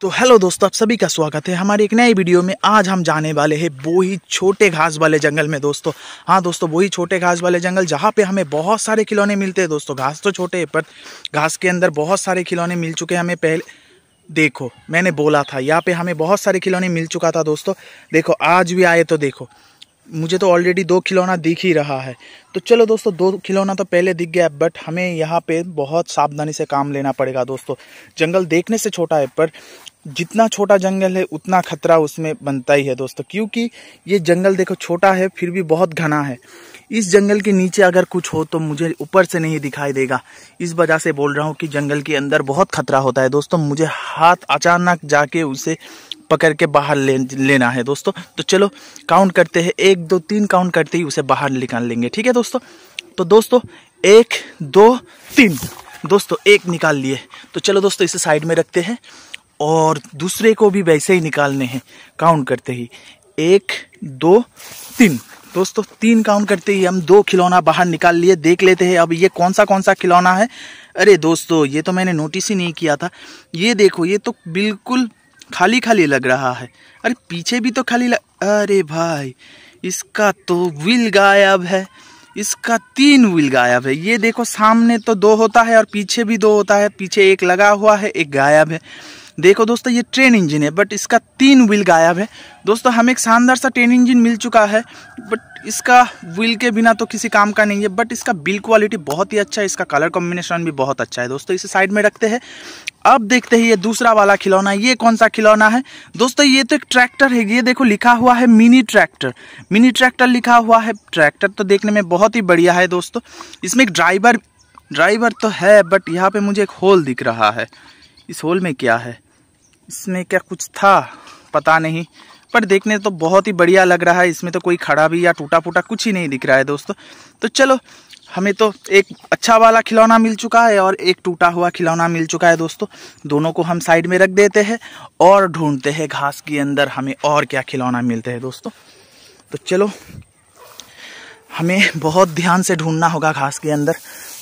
तो हेलो दोस्तों आप सभी का स्वागत है हमारे एक नए वीडियो में आज हम जाने वाले हैं वो ही छोटे घास वाले जंगल में दोस्तों हाँ दोस्तों वो ही छोटे घास वाले जंगल जहाँ पे हमें बहुत सारे खिलौने मिलते हैं दोस्तों घास तो छोटे है पर घास के अंदर बहुत सारे खिलौने मिल चुके हैं हमें पहले देखो मैंने बोला था यहाँ पे हमें बहुत सारे खिलौने मिल चुका था दोस्तों देखो आज भी आए तो देखो मुझे तो ऑलरेडी दो खिलौना दिख ही रहा है तो चलो दोस्तों दो खिलौना तो पहले दिख गया बट हमें यहाँ पे बहुत सावधानी से काम लेना पड़ेगा दोस्तों जंगल देखने से छोटा है पर जितना छोटा जंगल है उतना खतरा उसमें बनता ही है दोस्तों क्योंकि ये जंगल देखो छोटा है फिर भी बहुत घना है इस जंगल के नीचे अगर कुछ हो तो मुझे ऊपर से नहीं दिखाई देगा इस वजह से बोल रहा हूँ कि जंगल के अंदर बहुत खतरा होता है दोस्तों मुझे हाथ अचानक जाके उसे पकड़ के बाहर ले लेना है दोस्तों तो चलो काउंट करते हैं एक दो तीन काउंट करते ही उसे बाहर निकाल लेंगे ठीक है दोस्तों तो दोस्तों एक दो तीन दोस्तों एक निकाल लिए तो चलो दोस्तों इसे साइड में रखते हैं और दूसरे को भी वैसे ही निकालने हैं काउंट करते ही एक दो तीन दोस्तों तीन काउंट करते ही हम दो खिलौना बाहर निकाल लिए देख लेते हैं अब ये कौन सा कौन सा खिलौना है अरे दोस्तों ये तो मैंने नोटिस ही नहीं किया था ये देखो ये तो बिल्कुल खाली खाली लग रहा है अरे पीछे भी तो खाली लग अरे भाई इसका तो व्हील गायब है इसका तीन व्हील गायब है ये देखो सामने तो दो होता है और पीछे भी दो होता है पीछे एक लगा हुआ है एक गायब है देखो दोस्तों ये ट्रेन इंजन है बट इसका तीन व्हील गायब है दोस्तों हमें एक शानदार सा ट्रेन इंजन मिल चुका है बट इसका व्हील के बिना तो किसी काम का नहीं है बट इसका बिल क्वालिटी बहुत ही अच्छा है इसका कलर कॉम्बिनेशन भी बहुत अच्छा है दोस्तों इसे साइड में रखते हैं अब देखते हैं ये दूसरा वाला खिलौना ये कौन सा खिलौना है दोस्तों ये तो एक ट्रैक्टर है ये देखो लिखा हुआ है मिनी ट्रैक्टर मिनी ट्रैक्टर लिखा हुआ है ट्रैक्टर तो देखने में बहुत ही बढ़िया है दोस्तों इसमें एक ड्राइवर ड्राइवर तो है बट यहाँ पे मुझे एक होल दिख रहा है इस होल में क्या है इसमें क्या कुछ था पता नहीं पर देखने तो बहुत ही बढ़िया लग रहा है इसमें तो कोई खड़ा भी या टूटा फूटा कुछ ही नहीं दिख रहा है दोस्तों तो चलो हमें तो एक अच्छा वाला खिलौना मिल चुका है और एक टूटा हुआ खिलौना मिल चुका है दोस्तों दोनों को हम साइड में रख देते हैं और ढूंढते हैं घास के अंदर हमें और क्या खिलौना मिलते हैं दोस्तों तो चलो हमें बहुत ध्यान से ढूंढना होगा घास के अंदर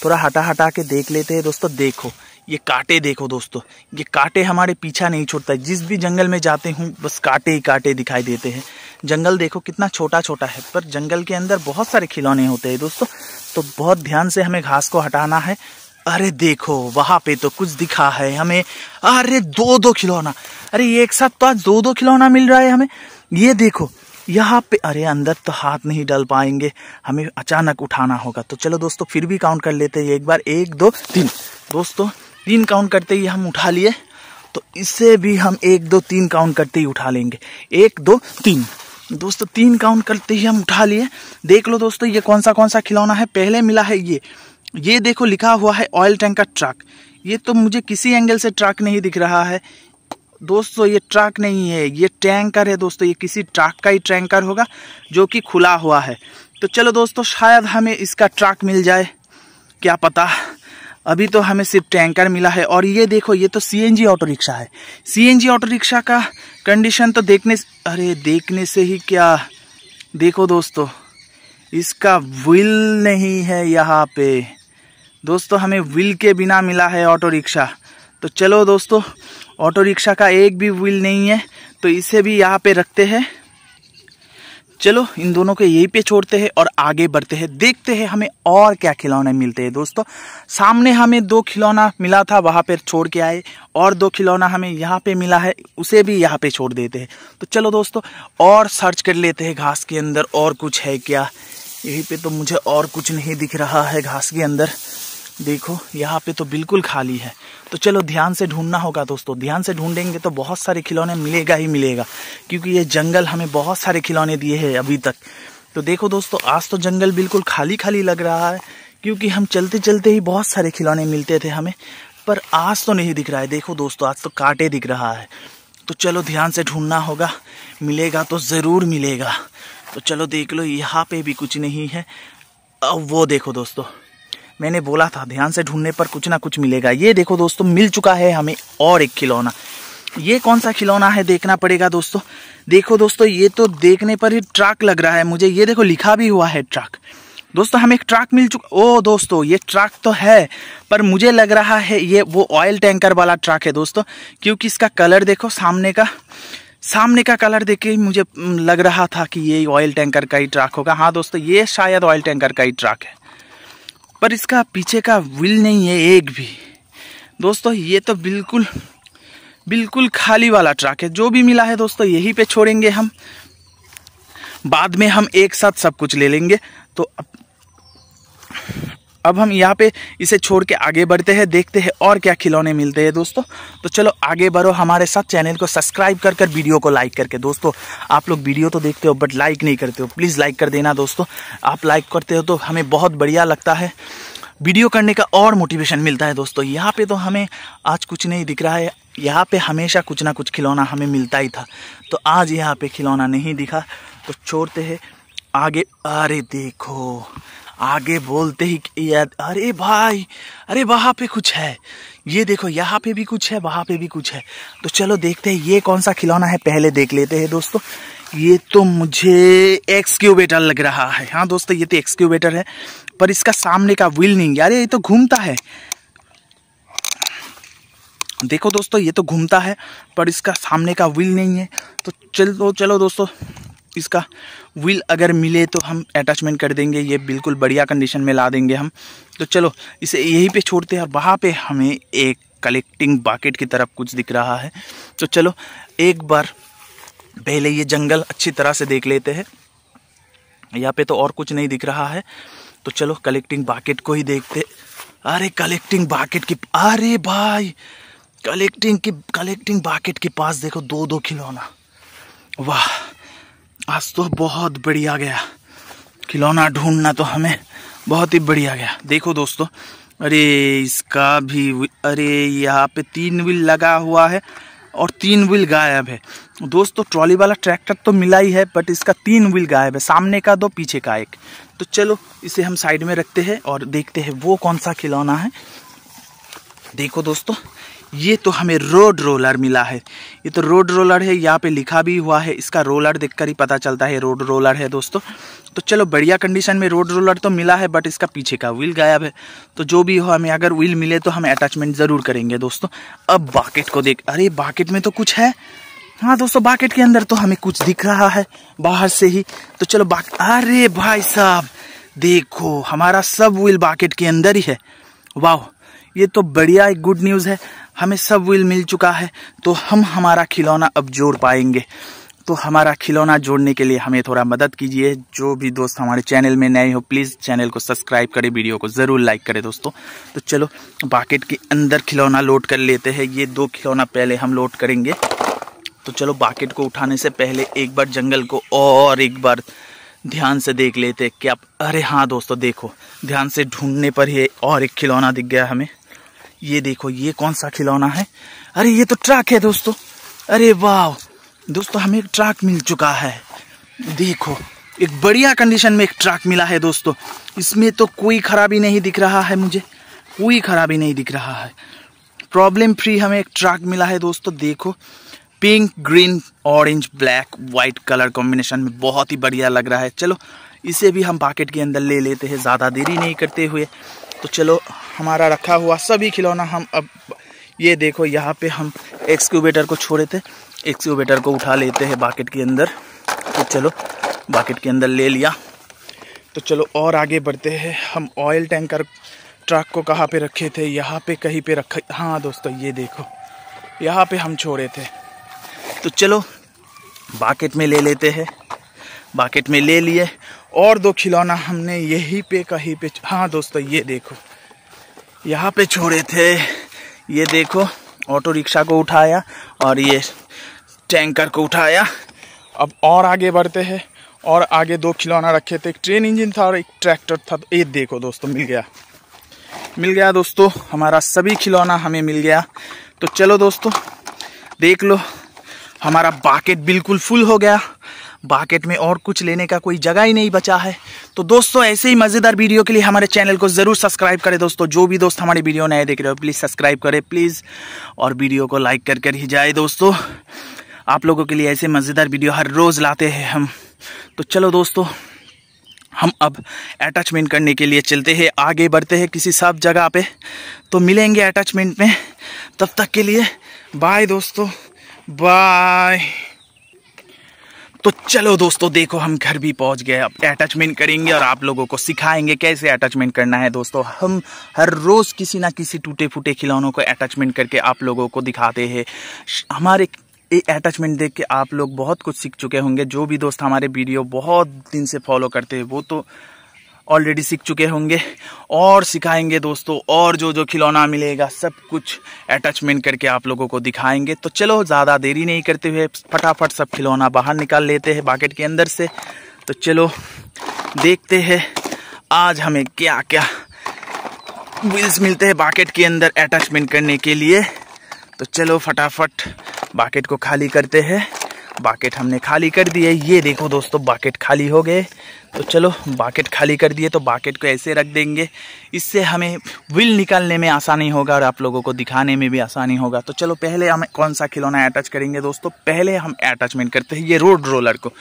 थोड़ा हटा हटा के देख लेते हैं दोस्तों देखो ये कांटे देखो दोस्तों ये कांटे हमारे पीछा नहीं छोड़ता जिस भी जंगल में जाते हूँ बस कांटे ही कांटे दिखाई देते हैं जंगल देखो कितना छोटा छोटा है पर जंगल के अंदर बहुत सारे खिलौने होते हैं दोस्तों तो बहुत ध्यान से हमें घास को हटाना है अरे देखो वहाँ पे तो कुछ दिखा है हमें अरे दो दो खिलौना अरे एक साथ तो आज दो दो खिलौना मिल रहा है हमें ये देखो यहाँ पे अरे अंदर तो हाथ नहीं डल पाएंगे हमें अचानक उठाना होगा तो चलो दोस्तों फिर भी काउंट कर लेते हैं एक बार एक दो तीन दोस्तों तीन काउंट करते ही हम उठा लिए तो इसे भी हम एक दो तीन काउंट करते ही उठा लेंगे एक दो तीन दोस्तों तीन काउंट करते ही हम उठा लिए देख लो दोस्तों ये कौन सा कौन सा खिलौना है पहले मिला है ये ये देखो लिखा हुआ है ऑयल टैंक का ट्रक ये तो मुझे किसी एंगल से ट्रक नहीं दिख रहा है दोस्तों ये ट्रक नहीं है ये टैंकर है दोस्तों ये किसी ट्रक का ही टैंकर होगा जो कि खुला हुआ है तो चलो दोस्तों शायद हमें इसका ट्रक मिल जाए क्या पता अभी तो हमें सिर्फ टैंकर मिला है और ये देखो ये तो सीएनजी ऑटो रिक्शा है सीएनजी ऑटो रिक्शा का कंडीशन तो देखने अरे देखने से ही क्या देखो दोस्तों इसका व्हील नहीं है यहाँ पे दोस्तों हमें व्हील के बिना मिला है ऑटो रिक्शा तो चलो दोस्तों ऑटो रिक्शा का एक भी व्हील नहीं है तो इसे भी यहाँ पे रखते हैं चलो इन दोनों को यहीं पे छोड़ते हैं और आगे बढ़ते हैं देखते हैं हमें और क्या खिलौने मिलते हैं दोस्तों सामने हमें दो खिलौना मिला था वहाँ पर छोड़ के आए और दो खिलौना हमें यहाँ पे मिला है उसे भी यहाँ पे छोड़ देते हैं तो चलो दोस्तों और सर्च कर लेते हैं घास के अंदर और कुछ है क्या यहीं पे तो मुझे और कुछ नहीं दिख रहा है घास के अंदर देखो यहाँ पे तो बिल्कुल खाली है तो चलो ध्यान से ढूंढना होगा दोस्तों ध्यान से ढूंढेंगे तो बहुत सारे खिलौने मिलेगा ही मिलेगा क्योंकि ये जंगल हमें बहुत सारे खिलौने दिए हैं अभी तक तो देखो दोस्तों आज तो जंगल बिल्कुल खाली खाली लग रहा है क्योंकि हम चलते चलते ही बहुत सारे खिलौने मिलते थे हमें पर आज तो नहीं दिख रहा है देखो दोस्तों आज तो कांटे दिख रहा है तो चलो ध्यान से ढूंढना होगा मिलेगा तो ज़रूर मिलेगा तो चलो देख लो यहाँ पे भी कुछ नहीं है अब वो देखो दोस्तों मैंने बोला था ध्यान से ढूंढने पर कुछ ना कुछ मिलेगा ये देखो दोस्तों मिल चुका है हमें और एक खिलौना ये कौन सा खिलौना है देखना पड़ेगा दोस्तों देखो दोस्तों ये तो देखने पर ही ट्रक लग रहा है मुझे ये देखो लिखा भी हुआ है ट्रक दोस्तों हमें एक ट्रक मिल चुका ओ दोस्तों ये ट्रक तो है पर मुझे लग रहा है ये वो ऑयल टैंकर वाला ट्रक है दोस्तों क्योंकि इसका कलर देखो सामने का सामने का कलर देख के मुझे लग रहा था कि ये ऑयल टैंकर का ही ट्रक होगा हाँ दोस्तों ये शायद ऑयल टैंकर का ही ट्रक है पर इसका पीछे का व्हील नहीं है एक भी दोस्तों ये तो बिल्कुल बिल्कुल खाली वाला ट्रक है जो भी मिला है दोस्तों यहीं पे छोड़ेंगे हम बाद में हम एक साथ सब कुछ ले लेंगे तो अब हम यहाँ पे इसे छोड़ के आगे बढ़ते हैं देखते हैं और क्या खिलौने मिलते हैं दोस्तों तो चलो आगे बढ़ो हमारे साथ चैनल को सब्सक्राइब कर कर वीडियो को लाइक करके दोस्तों आप लोग वीडियो तो देखते हो बट लाइक नहीं करते हो प्लीज़ लाइक कर देना दोस्तों आप लाइक करते हो तो हमें बहुत बढ़िया लगता है वीडियो करने का और मोटिवेशन मिलता है दोस्तों यहाँ पे तो हमें आज कुछ नहीं दिख रहा है यहाँ पर हमेशा कुछ ना कुछ खिलौना हमें मिलता ही था तो आज यहाँ पर खिलौना नहीं दिखा तो छोड़ते हैं आगे अरे देखो आगे बोलते ही अरे भाई अरे वहां पे कुछ है ये देखो यहाँ पे भी कुछ है वहां पे भी कुछ है तो चलो देखते हैं ये कौन सा खिलौना है पहले देख लेते हैं दोस्तों ये तो मुझे एक्सक्यूबेटर लग रहा है हाँ दोस्तों ये तो एक्सक्यूबेटर है पर इसका सामने का व्हील नहीं यार ये तो घूमता है देखो दोस्तों ये तो घूमता है पर इसका सामने का व्हील नहीं है तो चलो चलो दोस्तों इसका व्हील अगर मिले तो हम अटैचमेंट कर देंगे ये बिल्कुल बढ़िया कंडीशन में ला देंगे हम तो चलो इसे यहीं पे छोड़ते हैं और वहाँ पे हमें एक कलेक्टिंग बाकेट की तरफ कुछ दिख रहा है तो चलो एक बार पहले ये जंगल अच्छी तरह से देख लेते हैं यहाँ पे तो और कुछ नहीं दिख रहा है तो चलो कलेक्टिंग बाकेट को ही देखते अरे कलेक्टिंग बाकेट की अरे भाई कलेक्टिंग की कलेक्टिंग बाकेट के पास देखो दो दो खिलौना वाह आज तो बहुत बढ़िया गया खिलौना ढूंढना तो हमें बहुत ही बढ़िया गया देखो दोस्तों अरे इसका भी अरे यहाँ पे तीन व्हील लगा हुआ है और तीन व्हील गायब है दोस्तों ट्रॉली वाला ट्रैक्टर तो मिला ही है बट इसका तीन व्हील गायब है सामने का दो पीछे का एक तो चलो इसे हम साइड में रखते हैं और देखते हैं वो कौन सा खिलौना है देखो दोस्तों ये तो हमें रोड रोलर मिला है ये तो रोड रोलर है यहाँ पे लिखा भी हुआ है इसका रोलर देखकर ही पता चलता है रोड रोलर है दोस्तों तो चलो बढ़िया कंडीशन में रोड रोलर तो मिला है बट इसका पीछे का व्हील गायब है तो जो भी हो हमें अगर व्हील मिले तो हम अटैचमेंट ज़रूर करेंगे दोस्तों अब बाकेट को देख अरे बाकेट में तो कुछ है हाँ दोस्तों बाकेट के अंदर तो हमें कुछ दिख रहा है बाहर से ही तो चलो बाक अरे भाई साहब देखो हमारा सब व्हील बाकेट के अंदर ही है वाह ये तो बढ़िया एक गुड न्यूज़ है हमें सब व्हील मिल चुका है तो हम हमारा खिलौना अब जोड़ पाएंगे तो हमारा खिलौना जोड़ने के लिए हमें थोड़ा मदद कीजिए जो भी दोस्त हमारे चैनल में नए हो प्लीज़ चैनल को सब्सक्राइब करें वीडियो को ज़रूर लाइक करें दोस्तों तो चलो बाकेट के अंदर खिलौना लोड कर लेते हैं ये दो खिलौना पहले हम लोड करेंगे तो चलो बाकेट को उठाने से पहले एक बार जंगल को और एक बार ध्यान से देख लेते कि आप अरे हाँ दोस्तों देखो ध्यान से ढूंढने पर ही और एक खिलौना दिख गया हमें ये देखो ये कौन सा खिलौना है अरे ये तो ट्रक है दोस्तों अरे वाह दोस्तों हमें एक ट्रक मिल चुका है देखो एक बढ़िया कंडीशन में एक ट्रक मिला है दोस्तों इसमें तो कोई खराबी नहीं दिख रहा है मुझे कोई खराबी नहीं दिख रहा है प्रॉब्लम फ्री हमें एक ट्रक मिला है दोस्तों देखो pink green orange black white colour combination में बहुत ही बढ़िया लग रहा है चलो इसे भी हम पॉकेट के अंदर ले लेते हैं ज़्यादा देरी नहीं करते हुए तो चलो हमारा रखा हुआ सभी खिलौना हम अब ये देखो यहाँ पे हम एक्सक्यूबेटर को छोड़े थे एक्सक्यूबेटर को उठा लेते हैं बाकेट के अंदर तो चलो बाकेट के अंदर ले लिया तो चलो और आगे बढ़ते हैं हम ऑयल टैंकर ट्रक को कहाँ पे रखे थे यहाँ पे कहीं पे रखे हाँ दोस्तों ये देखो यहाँ पे हम छोड़े थे तो चलो बाकेट में ले लेते हैं बाकेट में ले लिए और दो खिलौना हमने यही पे कहीं पे हाँ दोस्तों ये देखो यहाँ पे छोड़े थे ये देखो ऑटो रिक्शा को उठाया और ये टैंकर को उठाया अब और आगे बढ़ते हैं और आगे दो खिलौना रखे थे एक ट्रेन इंजन था और एक ट्रैक्टर था तो ये देखो दोस्तों मिल गया मिल गया दोस्तों हमारा सभी खिलौना हमें मिल गया तो चलो दोस्तों देख लो हमारा बाकेट बिल्कुल फुल हो गया बाकेट में और कुछ लेने का कोई जगह ही नहीं बचा है तो दोस्तों ऐसे ही मज़ेदार वीडियो के लिए हमारे चैनल को ज़रूर सब्सक्राइब करें दोस्तों जो भी दोस्त हमारे वीडियो नए देख रहे हो प्लीज़ सब्सक्राइब करें प्लीज़ और वीडियो को लाइक कर कर ही जाए दोस्तों आप लोगों के लिए ऐसे मज़ेदार वीडियो हर रोज़ लाते हैं हम तो चलो दोस्तों हम अब अटैचमेंट करने के लिए चलते हैं आगे बढ़ते हैं किसी साफ जगह पे तो मिलेंगे अटैचमेंट में तब तक के लिए बाय दोस्तों बाय तो चलो दोस्तों देखो हम घर भी पहुंच गए अब अटैचमेंट करेंगे और आप लोगों को सिखाएंगे कैसे अटैचमेंट करना है दोस्तों हम हर रोज़ किसी ना किसी टूटे फूटे खिलौनों को अटैचमेंट करके आप लोगों को दिखाते हैं हमारे अटैचमेंट देख के आप लोग बहुत कुछ सीख चुके होंगे जो भी दोस्त हमारे वीडियो बहुत दिन से फॉलो करते हैं वो तो ऑलरेडी सीख चुके होंगे और सिखाएंगे दोस्तों और जो जो खिलौना मिलेगा सब कुछ अटैचमेंट करके आप लोगों को दिखाएंगे तो चलो ज़्यादा देरी नहीं करते हुए फटाफट सब खिलौना बाहर निकाल लेते हैं बाकेट के अंदर से तो चलो देखते हैं आज हमें क्या क्या व्हील्स मिलते हैं बाकेट के अंदर अटैचमेंट करने के लिए तो चलो फटाफट बाकेट को खाली करते हैं बाकेट हमने खाली कर दिए ये देखो दोस्तों बाकेट खाली हो गए तो चलो बाकेट खाली कर दिए तो बाकेट को ऐसे रख देंगे इससे हमें व्हील निकालने में आसानी होगा और आप लोगों को दिखाने में भी आसानी होगा तो चलो पहले हम कौन सा खिलौना अटैच करेंगे दोस्तों पहले हम अटैचमेंट करते हैं ये रोड रोलर को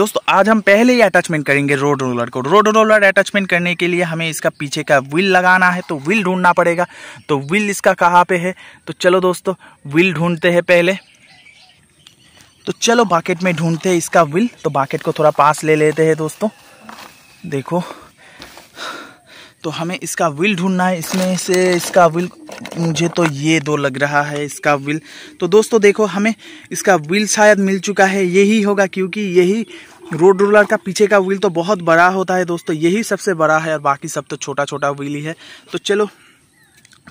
दोस्तों आज हम पहले ही अटैचमेंट करेंगे रोड रोलर को रोड रोलर अटैचमेंट करने के लिए हमें इसका पीछे का व्हील लगाना है तो व्हील ढूंढना पड़ेगा तो व्हील इसका कहाँ पे है तो चलो दोस्तों व्हील ढूंढते हैं पहले तो चलो बाकेट में ढूंढते हैं इसका विल तो बाकेट को थोड़ा पास ले लेते हैं दोस्तों देखो तो हमें इसका विल ढूंढना है इसमें से इसका विल मुझे तो ये दो लग रहा है इसका व्हील तो दोस्तों देखो हमें इसका व्हील शायद मिल चुका है यही होगा क्योंकि यही रोड रोलर का पीछे का व्हील तो बहुत बड़ा होता है दोस्तों यही सबसे बड़ा है और बाकी सब तो छोटा छोटा व्हील ही है तो चलो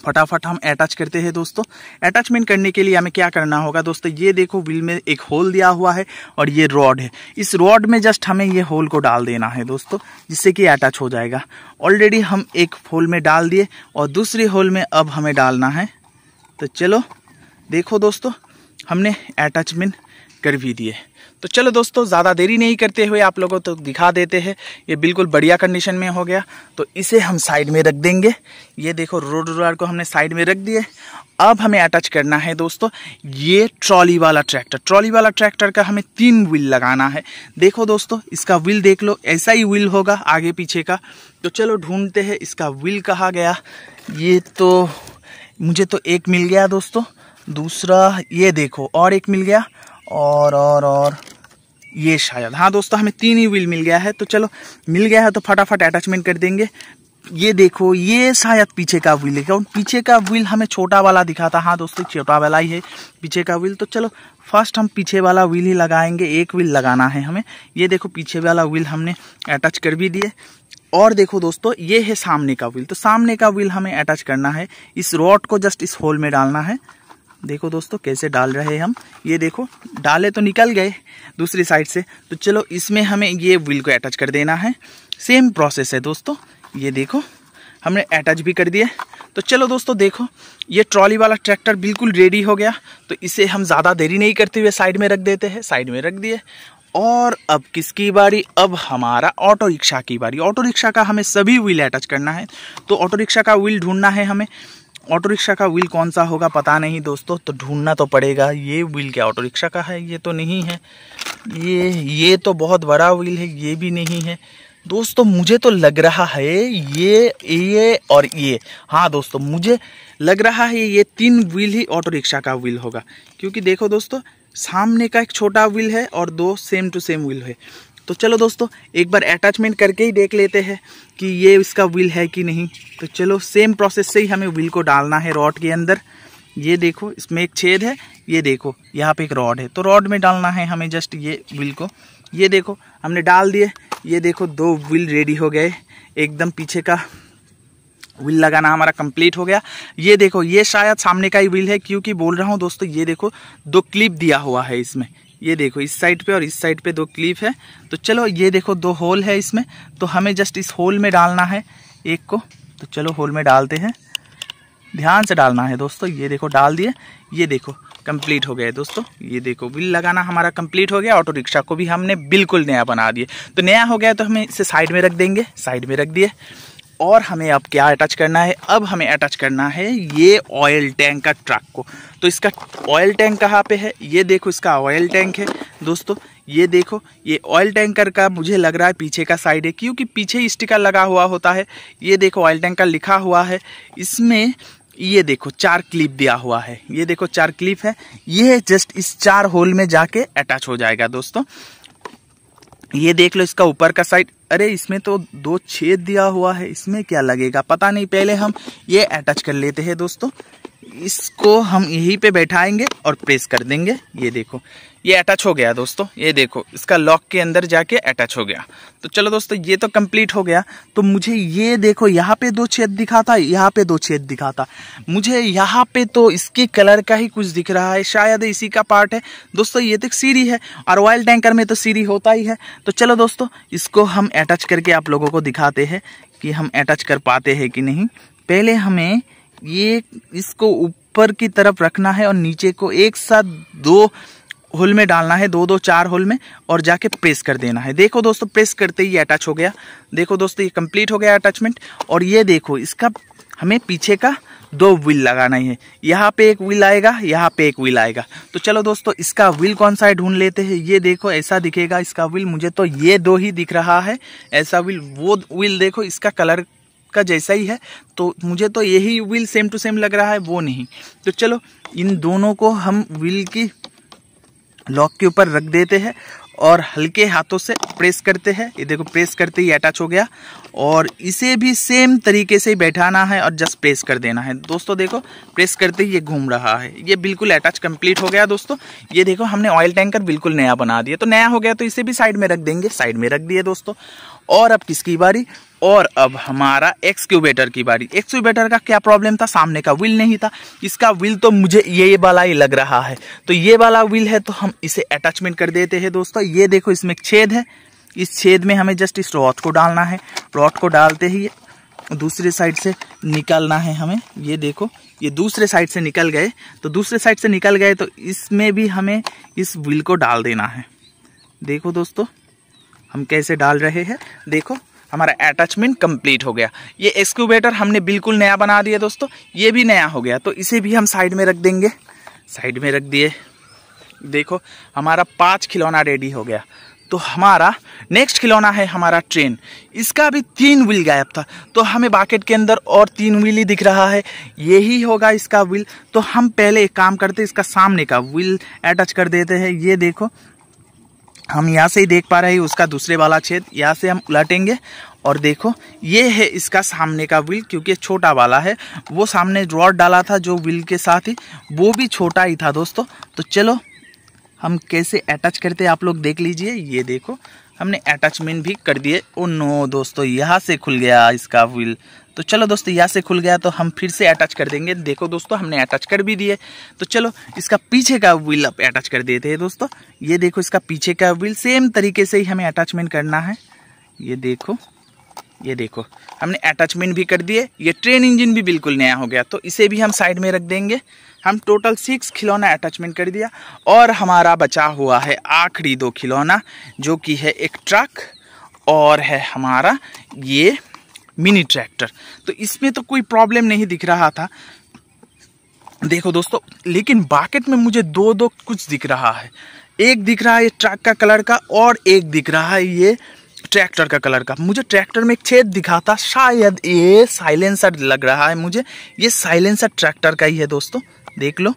फटाफट हम अटैच करते हैं दोस्तों अटैचमेंट करने के लिए हमें क्या करना होगा दोस्तों ये देखो व्हील में एक होल दिया हुआ है और ये रॉड है इस रॉड में जस्ट हमें ये होल को डाल देना है दोस्तों जिससे कि अटैच हो जाएगा ऑलरेडी हम एक होल में डाल दिए और दूसरे होल में अब हमें डालना है तो चलो देखो दोस्तों हमने अटैचमेंट कर भी दिए तो चलो दोस्तों ज़्यादा देरी नहीं करते हुए आप लोगों को तो दिखा देते हैं ये बिल्कुल बढ़िया कंडीशन में हो गया तो इसे हम साइड में रख देंगे ये देखो रोड रोलर को हमने साइड में रख दिए अब हमें अटैच करना है दोस्तों ये ट्रॉली वाला ट्रैक्टर ट्रॉली वाला ट्रैक्टर का हमें तीन व्हील लगाना है देखो दोस्तों इसका व्हील देख लो ऐसा ही व्हील होगा आगे पीछे का तो चलो ढूंढते हैं इसका व्हील कहा गया ये तो मुझे तो एक मिल गया दोस्तों दूसरा ये देखो और एक मिल गया और और और ये शायद हाँ दोस्तों हमें तीन ही व्हील मिल गया है तो चलो मिल गया है तो फटाफट अटैचमेंट कर देंगे ये देखो ये शायद पीछे का व्हील है क्यों पीछे का व्हील हमें छोटा वाला दिखा था हाँ दोस्तों छोटा वाला ही है पीछे का व्हील तो चलो फर्स्ट हम पीछे वाला व्हील ही लगाएंगे एक व्हील लगाना है हमें ये देखो पीछे वाला व्हील हमने अटैच कर भी दिए और देखो दोस्तों ये है सामने का व्हील तो सामने का व्हील हमें अटैच करना है इस रॉड को जस्ट इस होल में डालना है देखो दोस्तों कैसे डाल रहे हम ये देखो डाले तो निकल गए दूसरी साइड से तो चलो इसमें हमें ये व्हील को अटैच कर देना है सेम प्रोसेस है दोस्तों ये देखो हमने अटैच भी कर दिया तो चलो दोस्तों देखो ये ट्रॉली वाला ट्रैक्टर बिल्कुल रेडी हो गया तो इसे हम ज़्यादा देरी नहीं करते हुए साइड में रख देते हैं साइड में रख दिए और अब किसकी बारी अब हमारा ऑटो रिक्शा की बारी ऑटो रिक्शा का हमें सभी व्हील अटैच करना है तो ऑटो रिक्शा का व्हील ढूंढना है हमें ऑटो रिक्शा का व्हील कौन सा होगा पता नहीं दोस्तों तो ढूंढना तो पड़ेगा ये व्हील क्या ऑटो रिक्शा का है ये तो नहीं है ये ये तो बहुत बड़ा व्हील है ये भी नहीं है दोस्तों मुझे तो लग रहा है ये ये और ये हाँ दोस्तों मुझे लग रहा है ये तीन व्हील ही ऑटो रिक्शा का व्हील होगा क्योंकि देखो दोस्तों सामने का एक छोटा व्हील है और दो सेम टू सेम व्हील है तो चलो दोस्तों एक बार अटैचमेंट करके ही देख लेते हैं कि ये इसका व्हील है कि नहीं तो चलो सेम प्रोसेस से ही हमें व्हील को डालना है रॉड के अंदर ये देखो इसमें एक छेद है ये देखो यहाँ पे एक रॉड है तो रॉड में डालना है हमें जस्ट ये व्हील को ये देखो हमने डाल दिए ये देखो दो व्हील रेडी हो गए एकदम पीछे का व्हील लगाना हमारा कंप्लीट हो गया ये देखो ये शायद सामने का ही व्हील है क्योंकि बोल रहा हूँ दोस्तों ये देखो दो क्लिप दिया हुआ है इसमें ये देखो इस साइड पे और इस साइड पे दो क्लिप है तो चलो ये देखो दो होल है इसमें तो हमें जस्ट इस होल में डालना है एक को तो चलो होल में डालते हैं ध्यान से डालना है दोस्तों ये देखो डाल दिए ये देखो कंप्लीट हो गया दोस्तों ये देखो बिल लगाना हमारा कंप्लीट हो गया ऑटो रिक्शा को भी हमने बिल्कुल नया बना दिए तो नया हो गया तो हमें इसे साइड में रख देंगे साइड में रख दिए और हमें अब क्या अटैच करना है अब हमें अटैच करना है ये ऑयल टैंक का ट्रक को तो इसका ऑयल टैंक कहाँ पे है ये देखो इसका ऑयल टैंक है दोस्तों ये देखो ये ऑयल टैंकर का मुझे लग रहा है पीछे का साइड है क्योंकि पीछे स्टिकर लगा हुआ होता है ये देखो ऑयल टैंक का लिखा हुआ है इसमें ये देखो चार क्लिप दिया हुआ है ये देखो चार क्लिप है ये जस्ट इस चार होल में जाके अटैच हो जाएगा दोस्तों ये देख लो इसका ऊपर का साइड अरे इसमें तो दो छेद दिया हुआ है इसमें क्या लगेगा पता नहीं पहले हम ये अटैच कर लेते हैं दोस्तों इसको हम यहीं पे बैठाएंगे और प्रेस कर देंगे ये देखो ये अटैच हो गया दोस्तों ये देखो इसका लॉक के अंदर जाके अटैच हो गया तो चलो दोस्तों ये तो कंप्लीट हो गया तो मुझे ये देखो यहाँ पे दो छेद दिखा था यहाँ पे दो छेद दिखा था मुझे यहाँ पे तो इसके कलर का ही कुछ दिख रहा है शायद इसी का पार्ट है दोस्तों ये तो सीरी है और ऑयल टैंकर में तो सीरी होता ही है तो चलो दोस्तों इसको हम अटैच करके आप लोगों को दिखाते हैं कि हम अटैच कर पाते हैं कि नहीं पहले हमें ये इसको ऊपर की तरफ रखना है और नीचे को एक साथ दो होल में डालना है दो दो चार होल में और जाके प्रेस कर देना है देखो दोस्तों प्रेस करते ही अटैच हो गया देखो दोस्तों ये कंप्लीट हो गया अटैचमेंट और ये देखो इसका हमें पीछे का दो व्हील लगाना ही है यहाँ पे एक व्हील आएगा यहाँ पे एक व्हील आएगा तो चलो दोस्तों इसका व्हील कौन सा है ढूंढ लेते हैं ये देखो ऐसा दिखेगा इसका व्हील मुझे तो ये दो ही दिख रहा है ऐसा व्हील वो व्हील देखो इसका कलर का जैसा ही है तो मुझे तो यही व्हील सेम टू सेम लग रहा है वो नहीं तो चलो इन दोनों को हम व्हील की लॉक के ऊपर रख देते हैं और हल्के हाथों से प्रेस करते हैं ये देखो प्रेस करते ही अटैच हो गया और इसे भी सेम तरीके से बैठाना है और जस्ट प्रेस कर देना है दोस्तों देखो प्रेस करते ही ये घूम रहा है ये बिल्कुल अटैच कंप्लीट हो गया दोस्तों ये देखो हमने ऑयल टैंकर बिल्कुल नया बना दिया तो नया हो गया तो इसे भी साइड में रख देंगे साइड में रख दिए दोस्तों और अब किसकी बारी और अब हमारा एक्सक्यूबेटर की बारी एक्सक्यूबेटर का क्या प्रॉब्लम था सामने का व्हील नहीं था इसका व्हील तो मुझे ये वाला ही लग रहा है तो ये वाला व्हील है तो हम इसे अटैचमेंट कर देते हैं दोस्तों ये देखो इसमें छेद है इस छेद में हमें जस्ट इस रॉड को डालना है रॉड को डालते ही दूसरे साइड से निकालना है हमें ये देखो ये दूसरे साइड से निकल गए तो दूसरे साइड से निकल गए तो इसमें भी हमें इस व्हील को डाल देना है देखो दोस्तों हम कैसे डाल रहे हैं देखो हमारा अटैचमेंट कंप्लीट हो गया ये एक्सक्यूबेटर हमने बिल्कुल नया बना दिया दोस्तों ये भी नया हो गया तो इसे भी हम साइड में रख देंगे साइड में रख दिए देखो हमारा पाँच खिलौना रेडी हो गया तो हमारा नेक्स्ट खिलौना है हमारा ट्रेन इसका भी तीन व्हील गायब था तो हमें बाकेट के अंदर और तीन व्हील ही दिख रहा है यही होगा इसका व्हील तो हम पहले एक काम करते इसका सामने का व्हील अटैच कर देते हैं ये देखो हम यहाँ से ही देख पा रहे हैं उसका दूसरे वाला छेद यहाँ से हम उलटेंगे और देखो ये है इसका सामने का व्हील क्योंकि छोटा वाला है वो सामने रॉड डाला था जो व्हील के साथ ही वो भी छोटा ही था दोस्तों तो चलो हम कैसे अटैच करते हैं आप लोग देख लीजिए ये देखो हमने अटैचमेंट भी कर दिए ओ नो दोस्तों यहाँ से खुल गया इसका व्हील तो चलो दोस्तों यहाँ से खुल गया तो हम फिर से अटैच कर देंगे देखो दोस्तों हमने अटैच कर भी दिए तो चलो इसका पीछे का व्हील आप अटैच कर देते हैं दोस्तों ये देखो इसका पीछे का व्हील सेम तरीके से ही हमें अटैचमेंट करना है ये देखो ये देखो हमने अटैचमेंट भी कर दिए ये ट्रेन इंजन भी बिल्कुल नया हो गया तो इसे भी हम साइड में रख देंगे हम टोटल सिक्स खिलौना अटैचमेंट कर दिया और हमारा बचा हुआ है आखिरी दो खिलौना जो कि है एक ट्रक और है हमारा ये मिनी ट्रैक्टर तो इसमें तो कोई प्रॉब्लम नहीं दिख रहा था देखो दोस्तों लेकिन बाकेट में मुझे दो दो कुछ दिख रहा है एक दिख रहा है ये ट्रक का कलर का और एक दिख रहा है ये ट्रैक्टर का कलर का मुझे ट्रैक्टर में एक छेद दिखा था शायद ये साइलेंसर लग रहा है मुझे ये साइलेंसर ट्रैक्टर का ही है दोस्तों देख लो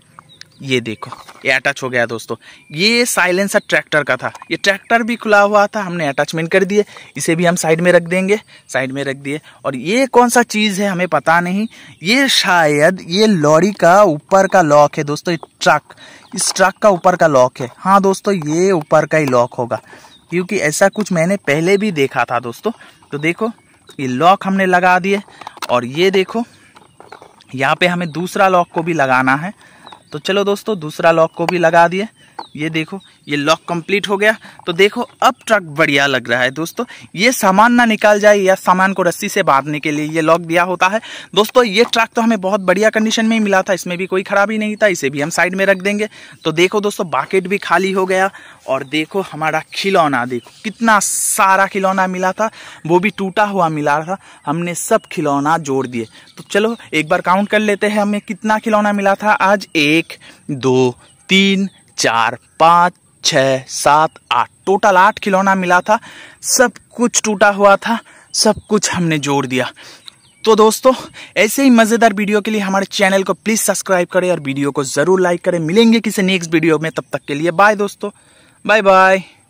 ये देखो ये अटैच हो गया दोस्तों ये साइलेंसर ट्रैक्टर का था ये ट्रैक्टर भी खुला हुआ था हमने अटैचमेंट कर दिए इसे भी हम साइड में रख देंगे साइड में रख दिए और ये कौन सा चीज़ है हमें पता नहीं ये शायद ये लॉरी का ऊपर का लॉक है दोस्तों ट्रक इस ट्रक का ऊपर का लॉक है हाँ दोस्तों ये ऊपर का ही लॉक होगा क्योंकि ऐसा कुछ मैंने पहले भी देखा था दोस्तों तो देखो ये लॉक हमने लगा दिए और ये देखो यहाँ पे हमें दूसरा लॉक को भी लगाना है तो चलो दोस्तों दूसरा लॉक को भी लगा दिए ये देखो ये लॉक कंप्लीट हो गया तो देखो अब ट्रक बढ़िया लग रहा है दोस्तों ये सामान ना निकाल जाए या सामान को रस्सी से बांधने के लिए ये लॉक दिया होता है दोस्तों ये ट्रक तो हमें बहुत बढ़िया कंडीशन में ही मिला था इसमें भी कोई खराबी नहीं था इसे भी हम साइड में रख देंगे तो देखो दोस्तों बाकेट भी खाली हो गया और देखो हमारा खिलौना देखो कितना सारा खिलौना मिला था वो भी टूटा हुआ मिला था हमने सब खिलौना जोड़ दिए तो चलो एक बार काउंट कर लेते हैं हमें कितना खिलौना मिला था आज एक दो तीन चार पाँच छः सात आठ टोटल आठ खिलौना मिला था सब कुछ टूटा हुआ था सब कुछ हमने जोड़ दिया तो दोस्तों ऐसे ही मज़ेदार वीडियो के लिए हमारे चैनल को प्लीज़ सब्सक्राइब करें और वीडियो को ज़रूर लाइक करें मिलेंगे किसी नेक्स्ट वीडियो में तब तक के लिए बाय दोस्तों बाय बाय